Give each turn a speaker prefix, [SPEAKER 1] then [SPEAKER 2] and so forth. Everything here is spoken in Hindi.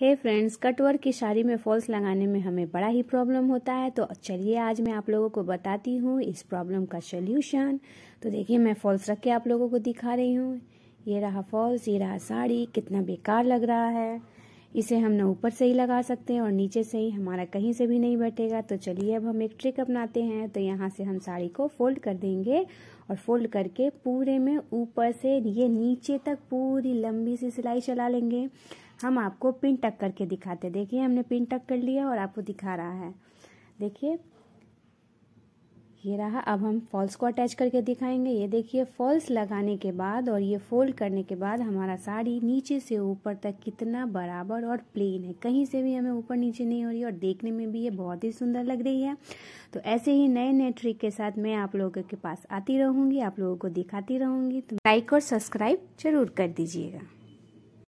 [SPEAKER 1] हे फ्रेंड्स कटवर्क की साड़ी में फॉल्स लगाने में हमें बड़ा ही प्रॉब्लम होता है तो चलिए आज मैं आप लोगों को बताती हूँ इस प्रॉब्लम का सोल्यूशन तो देखिए मैं फॉल्स रख के आप लोगों को दिखा रही हूँ ये रहा फॉल्स ये रहा साड़ी कितना बेकार लग रहा है इसे हम ना ऊपर से ही लगा सकते हैं और नीचे से ही हमारा कहीं से भी नहीं बैठेगा तो चलिए अब हम एक ट्रिक अपनाते हैं तो यहाँ से हम साड़ी को फोल्ड कर देंगे और फोल्ड करके पूरे में ऊपर से ये नीचे तक पूरी लंबी सी सिलाई चला लेंगे हम आपको पिन टक करके दिखाते देखिए हमने पिन टक कर लिया और आपको दिखा रहा है देखिए ये रहा अब हम फॉल्स को अटैच करके दिखाएंगे ये देखिए फॉल्स लगाने के बाद और ये फोल्ड करने के बाद हमारा साड़ी नीचे से ऊपर तक कितना बराबर और प्लेन है कहीं से भी हमें ऊपर नीचे नहीं हो रही और देखने में भी ये बहुत ही सुंदर लग रही है तो ऐसे ही नए नए ट्रिक के साथ मैं आप लोगों के पास आती रहूँगी आप लोगों को दिखाती रहूँगी तो लाइक और सब्सक्राइब जरूर कर दीजिएगा